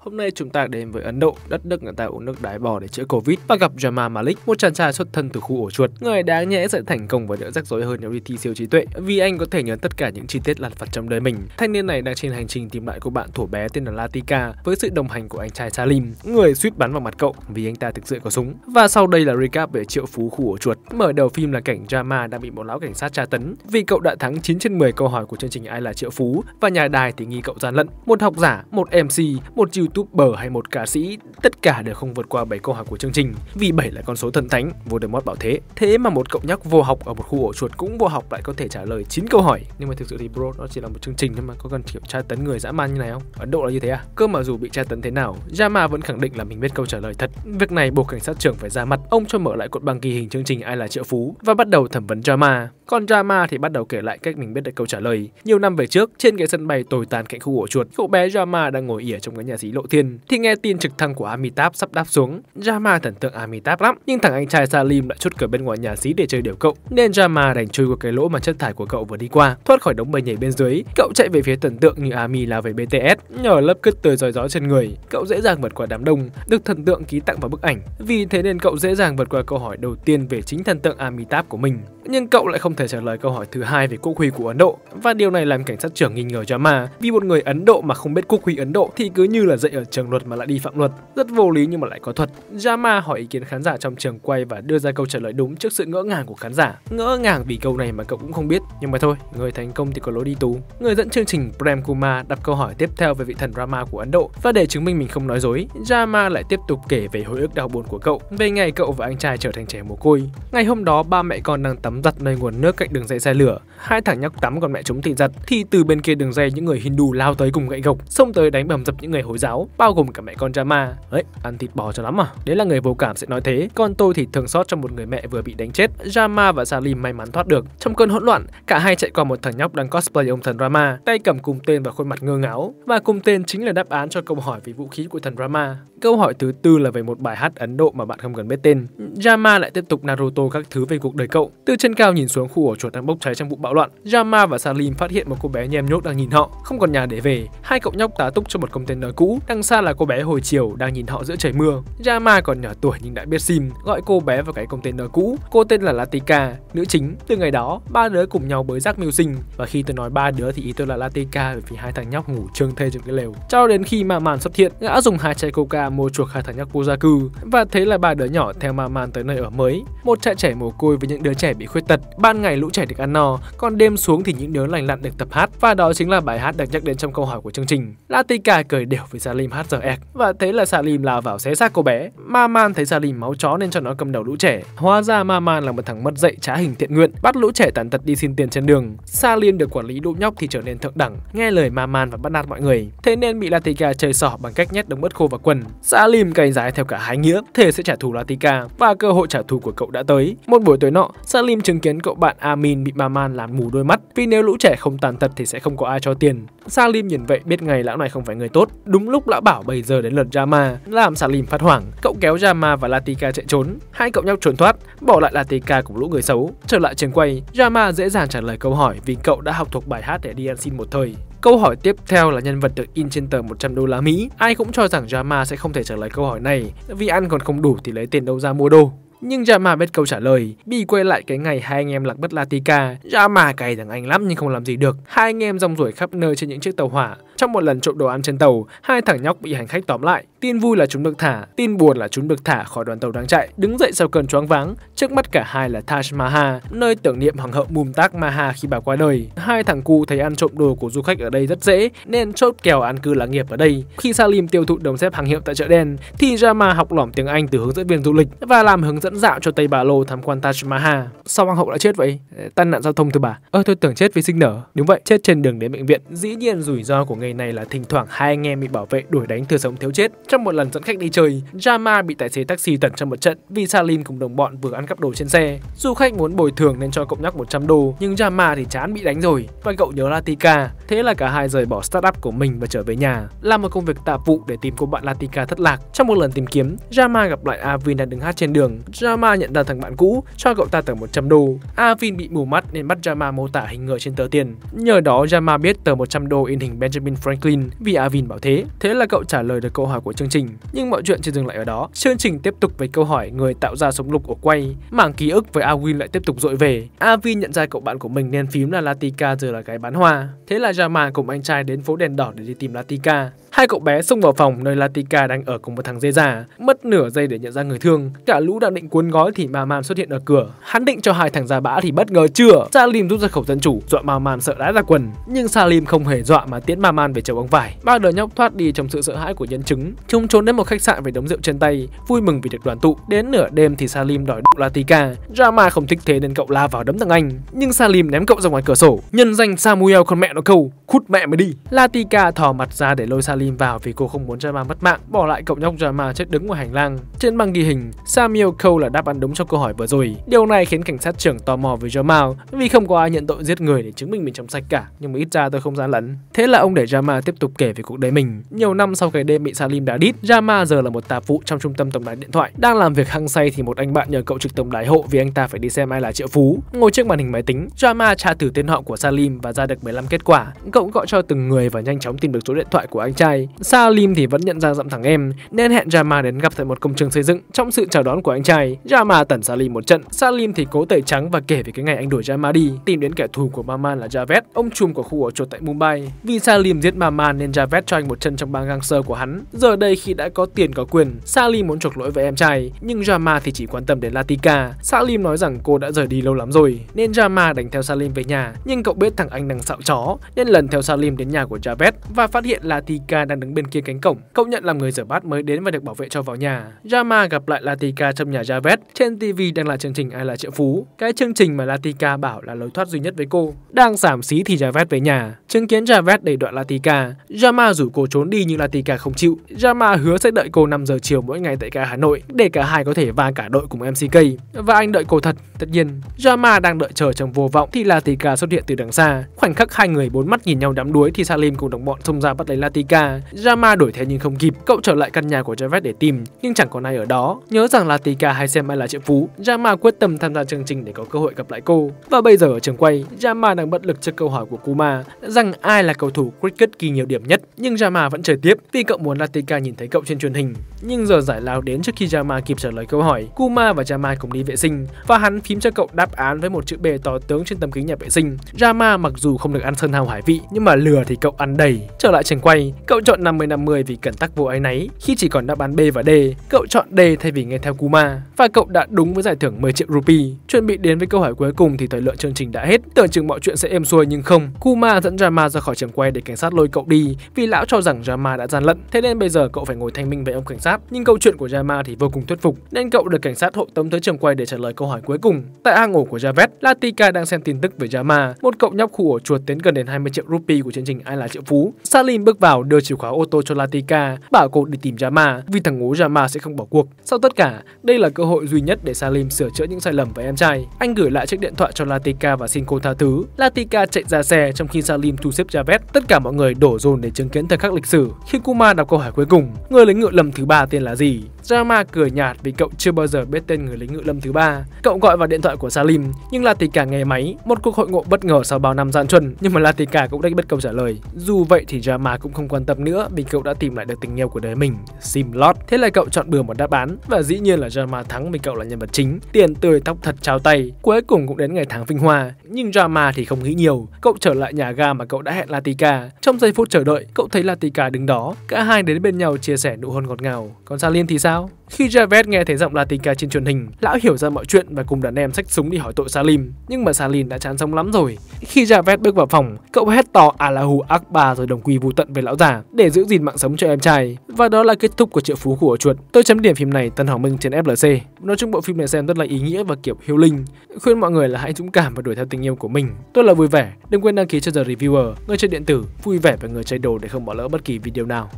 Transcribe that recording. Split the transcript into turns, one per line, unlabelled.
Hôm nay chúng ta đến với Ấn Độ, đất nước người ta uống nước đái bò để chữa Covid và gặp Jamal Malik, một chàng trai xuất thân từ khu ổ chuột. Người đáng nhẽ sẽ thành công và đỡ rắc rối hơn nếu đi thi siêu trí tuệ, vì anh có thể nhớ tất cả những chi tiết lặt vặt trong đời mình. Thanh niên này đang trên hành trình tìm lại cô bạn thủ bé tên là Latika với sự đồng hành của anh trai Salim, người suýt bắn vào mặt cậu vì anh ta thực sự có súng. Và sau đây là recap về triệu phú khu ổ chuột. Mở đầu phim là cảnh Jamal đang bị một lão cảnh sát tra tấn vì cậu đã thắng 9 trên 10 câu hỏi của chương trình Ai là triệu phú và nhà đài thì nghi cậu gian lận. Một học giả, một MC, một chiều youtuber hay một ca sĩ, tất cả đều không vượt qua 7 câu hỏi của chương trình, vì 7 là con số thần thánh, Voldemort bảo thế. Thế mà một cậu nhóc vô học ở một khu ổ chuột cũng vô học lại có thể trả lời 9 câu hỏi. Nhưng mà thực sự thì bro, đó chỉ là một chương trình thôi mà có cần kiểu tra tấn người dã man như này không? Ấn Độ là như thế à? Cơ mà dù bị tra tấn thế nào, Yama vẫn khẳng định là mình biết câu trả lời thật. Việc này buộc cảnh sát trưởng phải ra mặt, ông cho mở lại cột băng ghi hình chương trình Ai là triệu phú và bắt đầu thẩm vấn Yama. Còn Yama thì bắt đầu kể lại cách mình biết được câu trả lời. Nhiều năm về trước, trên cái sân bay tồi tàn cạnh khu ổ chuột, cậu bé Yama đang ngồi ỉa trong cái nhà xí lộn lộ thiên thì nghe tin trực thăng của Amitabh sắp đáp xuống. Rama thần tượng Amitabh lắm, nhưng thằng anh trai Salim lại chốt cửa bên ngoài nhà xí để chơi điều cậu, nên Rama đành chui qua cái lỗ mà chất thải của cậu vừa đi qua, thoát khỏi đống bầy nhảy bên dưới. Cậu chạy về phía thần tượng như Ami là về BTS, nhờ lớp cứt tươi rói rói trên người, cậu dễ dàng vượt qua đám đông, được thần tượng ký tặng vào bức ảnh. Vì thế nên cậu dễ dàng vượt qua câu hỏi đầu tiên về chính thần tượng Amitabh của mình. Nhưng cậu lại không thể trả lời câu hỏi thứ hai về quốc huy của Ấn Độ và điều này làm cảnh sát trưởng nghi ngờ Rama vì một người Ấn Độ mà không biết quốc huy Ấn Độ thì cứ như là dễ dạy ở trường luật mà lại đi phạm luật. Rất vô lý nhưng mà lại có thuật. Jama hỏi ý kiến khán giả trong trường quay và đưa ra câu trả lời đúng trước sự ngỡ ngàng của khán giả. Ngỡ ngàng vì câu này mà cậu cũng không biết. Nhưng mà thôi, người thành công thì có lối đi tú. Người dẫn chương trình Prem Kumar đặt câu hỏi tiếp theo về vị thần Rama của Ấn Độ và để chứng minh mình không nói dối, Jama lại tiếp tục kể về hồi ức đau buồn của cậu về ngày cậu và anh trai trở thành trẻ mồ côi. Ngày hôm đó ba mẹ con đang tắm giặt nơi nguồn nước cạnh đường dây xe lửa. Hai thằng nhóc tắm còn mẹ chúng thì giặt thì từ bên kia đường dây những người Hindu lao tới cùng gậy gộc, xông tới đánh bầm dập những người Hồi giáo báo bao gồm cả mẹ con Rama. Ấy, ăn thịt bò cho lắm à? Đấy là người vô cảm sẽ nói thế, còn tôi thì thường xót cho một người mẹ vừa bị đánh chết. Rama và Salim may mắn thoát được. Trong cơn hỗn loạn, cả hai chạy qua một thằng nhóc đang cosplay ông thần Rama, tay cầm cùng tên và khuôn mặt ngơ ngáo. Và cùng tên chính là đáp án cho câu hỏi về vũ khí của thần Rama. Câu hỏi thứ tư là về một bài hát Ấn Độ mà bạn không cần biết tên. Rama lại tiếp tục Naruto các thứ về cuộc đời cậu. Từ trên cao nhìn xuống khu ổ chuột đang bốc cháy trong vụ bạo loạn, Rama và Salim phát hiện một cô bé nhem nhốt đang nhìn họ, không còn nhà để về. Hai cậu nhóc tá túc cho một container cũ, Đằng xa là cô bé hồi chiều đang nhìn họ giữa trời mưa. Yama còn nhỏ tuổi nhưng đã biết sim, gọi cô bé vào cái container cũ. Cô tên là Latika, nữ chính. Từ ngày đó, ba đứa cùng nhau bới rác mưu sinh và khi tôi nói ba đứa thì ý tôi là Latika bởi vì hai thằng nhóc ngủ trương thê trên cái lều. Cho đến khi mà màn xuất hiện, gã dùng hai chai coca mua chuộc hai thằng nhóc Kozaku và thế là ba đứa nhỏ theo mà màn tới nơi ở mới. Một trại trẻ mồ côi với những đứa trẻ bị khuyết tật. Ban ngày lũ trẻ được ăn no, còn đêm xuống thì những đứa lành lặn được tập hát và đó chính là bài hát được nhắc đến trong câu hỏi của chương trình. Latika cười đều với Sally Salim hát giờ ẹc và thế là Salim lao vào xé xác cô bé. Maman thấy Salim máu chó nên cho nó cầm đầu lũ trẻ. Hóa ra Maman là một thằng mất dạy trá hình thiện nguyện, bắt lũ trẻ tàn tật đi xin tiền trên đường. Salim được quản lý lũ nhóc thì trở nên thượng đẳng, nghe lời Maman và bắt nạt mọi người. Thế nên bị Latika chơi sỏ bằng cách nhét đống bớt khô vào quần. Salim cày rái theo cả hai nghĩa, thề sẽ trả thù Latika và cơ hội trả thù của cậu đã tới. Một buổi tối nọ, Salim chứng kiến cậu bạn Amin bị Maman làm mù đôi mắt vì nếu lũ trẻ không tàn tật thì sẽ không có ai cho tiền. Salim nhìn vậy biết ngay lão này không phải người tốt. Đúng lúc lão bảo bây giờ đến lượt Jama làm xà lìm phát hoảng. Cậu kéo Jama và Latika chạy trốn. Hai cậu nhau trốn thoát, bỏ lại Latika cùng lũ người xấu. Trở lại trường quay, Jama dễ dàng trả lời câu hỏi vì cậu đã học thuộc bài hát để đi ăn xin một thời. Câu hỏi tiếp theo là nhân vật được in trên tờ 100 đô la Mỹ. Ai cũng cho rằng Jama sẽ không thể trả lời câu hỏi này vì ăn còn không đủ thì lấy tiền đâu ra mua đô. Nhưng Jama dạ biết câu trả lời. bị quay lại cái ngày hai anh em lạc bất Latika. Jama dạ cày thằng anh lắm nhưng không làm gì được. Hai anh em rong ruổi khắp nơi trên những chiếc tàu hỏa. Trong một lần trộm đồ ăn trên tàu, hai thằng nhóc bị hành khách tóm lại. Tin vui là chúng được thả, tin buồn là chúng được thả khỏi đoàn tàu đang chạy. Đứng dậy sau cơn choáng váng, trước mắt cả hai là Taj Mahal, nơi tưởng niệm hoàng hậu Mumtaz Mahal khi bà qua đời. Hai thằng cu thấy ăn trộm đồ của du khách ở đây rất dễ, nên chốt kèo ăn cư lạc nghiệp ở đây. Khi Salim tiêu thụ đồng xếp hàng hiệu tại chợ đen, thì Rama học lỏm tiếng Anh từ hướng dẫn viên du lịch và làm hướng dẫn dạo cho Tây Bà Lô tham quan Taj Mahal. Sao hoàng hậu đã chết vậy? Tai nạn giao thông thưa bà. Ơ, ờ, tôi tưởng chết vì sinh nở. Đúng vậy, chết trên đường đến bệnh viện. Dĩ nhiên rủi ro của nghề này là thỉnh thoảng hai anh em bị bảo vệ đuổi đánh thừa sống thiếu chết. Trong một lần dẫn khách đi chơi, Jama bị tài xế taxi tẩn trong một trận vì Salim cùng đồng bọn vừa ăn cắp đồ trên xe. Du khách muốn bồi thường nên cho cậu nhóc 100 đô, nhưng Jama thì chán bị đánh rồi và cậu nhớ Latika. Thế là cả hai rời bỏ startup của mình và trở về nhà, làm một công việc tạp vụ để tìm cô bạn Latika thất lạc. Trong một lần tìm kiếm, Jama gặp lại Avin đang đứng hát trên đường. Jama nhận ra thằng bạn cũ, cho cậu ta tờ 100 đô. Avin bị mù mắt nên bắt Jama mô tả hình người trên tờ tiền. Nhờ đó Jama biết tờ 100 đô in hình Benjamin Franklin vì Avin bảo thế. Thế là cậu trả lời được câu hỏi của chương trình. Nhưng mọi chuyện chưa dừng lại ở đó. Chương trình tiếp tục với câu hỏi người tạo ra sống lục của quay. Mảng ký ức với Awin lại tiếp tục dội về. Avin nhận ra cậu bạn của mình nên phím là Latika giờ là gái bán hoa. Thế là Jama cùng anh trai đến phố đèn đỏ để đi tìm Latika. Hai cậu bé xông vào phòng nơi Latika đang ở cùng một thằng dê già. Mất nửa giây để nhận ra người thương. Cả lũ đang định cuốn gói thì Ma Man xuất hiện ở cửa. Hắn định cho hai thằng già bã thì bất ngờ chưa. Salim rút ra khẩu dân chủ, dọa Ma Man sợ đã ra quần. Nhưng Salim không hề dọa mà tiễn Ma Man về chầu ông vải. Ba đứa nhóc thoát đi trong sự sợ hãi của nhân chứng. Chúng trốn đến một khách sạn với đống rượu trên tay, vui mừng vì được đoàn tụ. Đến nửa đêm thì Salim đòi đụng Latika. Rama không thích thế nên cậu la vào đấm thằng anh. Nhưng Salim ném cậu ra ngoài cửa sổ. Nhân danh Samuel con mẹ nó câu Khút mẹ mới đi Latika thò mặt ra để lôi Salim vào vì cô không muốn Jama mất mạng Bỏ lại cậu nhóc Jama chết đứng ngoài hành lang Trên băng ghi hình, Samuel Cole là đáp án đúng cho câu hỏi vừa rồi Điều này khiến cảnh sát trưởng tò mò về Jamal Vì không có ai nhận tội giết người để chứng minh mình trong sạch cả Nhưng mà ít ra tôi không gian lấn Thế là ông để Jama tiếp tục kể về cuộc đời mình Nhiều năm sau cái đêm bị Salim đá đít Jama giờ là một tạp phụ trong trung tâm tổng đài điện thoại Đang làm việc hăng say thì một anh bạn nhờ cậu trực tổng đài hộ Vì anh ta phải đi xem ai là triệu phú Ngồi trước màn hình máy tính Jama tra từ tên họ của Salim và ra được 15 kết quả cậu cậu gọi cho từng người và nhanh chóng tìm được số điện thoại của anh trai. Salim thì vẫn nhận ra giọng thằng em nên hẹn Rama đến gặp tại một công trường xây dựng. Trong sự chào đón của anh trai, Rama tẩn Salim một trận. Salim thì cố tẩy trắng và kể về cái ngày anh đuổi Rama đi, tìm đến kẻ thù của Maman là Javed, ông trùm của khu ở chuột tại Mumbai. Vì Salim giết Maman nên Javed cho anh một chân trong bang gangster của hắn. Giờ đây khi đã có tiền có quyền, Salim muốn chuộc lỗi với em trai, nhưng Rama thì chỉ quan tâm đến Latika. Salim nói rằng cô đã rời đi lâu lắm rồi, nên Rama đánh theo Salim về nhà, nhưng cậu biết thằng anh đang xạo chó, nên lần theo Salim đến nhà của Javed và phát hiện là Tika đang đứng bên kia cánh cổng. Cậu nhận làm người rửa bát mới đến và được bảo vệ cho vào nhà. Jama gặp lại Latika trong nhà Javed. Trên TV đang là chương trình Ai là triệu phú, cái chương trình mà Latika bảo là lối thoát duy nhất với cô. Đang giảm xí thì Javed về nhà. Chứng kiến Javed đẩy đoạn Latika, Jama rủ cô trốn đi nhưng Latika không chịu. Jama hứa sẽ đợi cô 5 giờ chiều mỗi ngày tại ga Hà Nội để cả hai có thể va cả đội cùng MCK. Và anh đợi cô thật, tất nhiên. Jama đang đợi chờ trong vô vọng thì Latika xuất hiện từ đằng xa. Khoảnh khắc hai người bốn mắt nhìn nhau đắm đuối thì Salim cùng đồng bọn xông ra bắt lấy Latika. Jama đuổi theo nhưng không kịp, cậu trở lại căn nhà của Javed để tìm nhưng chẳng còn ai ở đó. Nhớ rằng Latika hay xem ai là triệu phú, Jama quyết tâm tham gia chương trình để có cơ hội gặp lại cô. Và bây giờ ở trường quay, Jama đang bất lực trước câu hỏi của Kuma rằng ai là cầu thủ cricket ghi nhiều điểm nhất, nhưng Rama vẫn chơi tiếp vì cậu muốn Latika nhìn thấy cậu trên truyền hình. Nhưng giờ giải lao đến trước khi Jama kịp trả lời câu hỏi, Kuma và Jama cùng đi vệ sinh và hắn phím cho cậu đáp án với một chữ B to tướng trên tấm kính nhà vệ sinh. Jama mặc dù không được ăn sơn hào hải vị nhưng mà lừa thì cậu ăn đầy. Trở lại trường quay, cậu chọn 50-50 vì cẩn tắc vô ấy nấy. Khi chỉ còn đáp án B và D, cậu chọn D thay vì nghe theo Kuma và cậu đã đúng với giải thưởng 10 triệu rupee. Chuẩn bị đến với câu hỏi cuối cùng thì thời lượng chương trình đã hết. Tưởng chừng mọi chuyện sẽ êm xuôi nhưng không. Kuma dẫn Jama ra khỏi trường quay để cảnh sát lôi cậu đi vì lão cho rằng Jama đã gian lận. Thế nên bây giờ cậu phải ngồi thanh minh với ông cảnh sát sát, nhưng câu chuyện của Yama thì vô cùng thuyết phục, nên cậu được cảnh sát hộ tống tới trường quay để trả lời câu hỏi cuối cùng. Tại hang ổ của Javed, Latika đang xem tin tức về Yama, một cậu nhóc khu ổ chuột tiến gần đến 20 triệu rupee của chương trình Ai là triệu phú. Salim bước vào đưa chìa khóa ô tô cho Latika, bảo cô đi tìm Yama vì thằng ngố Yama sẽ không bỏ cuộc. Sau tất cả, đây là cơ hội duy nhất để Salim sửa chữa những sai lầm với em trai. Anh gửi lại chiếc điện thoại cho Latika và xin cô tha thứ. Latika chạy ra xe trong khi Salim thu xếp Javed. Tất cả mọi người đổ dồn để chứng kiến thời khắc lịch sử. Khi Kuma đọc câu hỏi cuối cùng, người lính ngựa lầm thứ ba ta tên là gì Rama cười nhạt vì cậu chưa bao giờ biết tên người lính ngự lâm thứ ba. Cậu gọi vào điện thoại của Salim, nhưng Latika nghe máy, một cuộc hội ngộ bất ngờ sau bao năm gian truân, nhưng mà Latika cũng đã biết câu trả lời. Dù vậy thì Rama cũng không quan tâm nữa vì cậu đã tìm lại được tình yêu của đời mình, Simlot. Thế là cậu chọn bừa một đáp án và dĩ nhiên là Rama thắng vì cậu là nhân vật chính. Tiền tươi tóc thật trao tay, cuối cùng cũng đến ngày tháng vinh hoa. Nhưng Rama thì không nghĩ nhiều, cậu trở lại nhà ga mà cậu đã hẹn Latika. Trong giây phút chờ đợi, cậu thấy Latika đứng đó, cả hai đến bên nhau chia sẻ nụ hôn ngọt ngào. Còn Salim thì sao? sao? Khi Javed nghe thấy giọng Latinka trên truyền hình, lão hiểu ra mọi chuyện và cùng đàn em xách súng đi hỏi tội Salim. Nhưng mà Salim đã chán sống lắm rồi. Khi Javed bước vào phòng, cậu hét to Allahu Akbar rồi đồng quy vu tận với lão già để giữ gìn mạng sống cho em trai. Và đó là kết thúc của triệu phú của chuột. Tôi chấm điểm phim này Tân Hoàng Minh trên FLC. Nói chung bộ phim này xem rất là ý nghĩa và kiểu hiếu linh. Khuyên mọi người là hãy dũng cảm và đuổi theo tình yêu của mình. Tôi là vui vẻ. Đừng quên đăng ký cho The Reviewer, người chơi điện tử, vui vẻ và người chơi đồ để không bỏ lỡ bất kỳ video nào.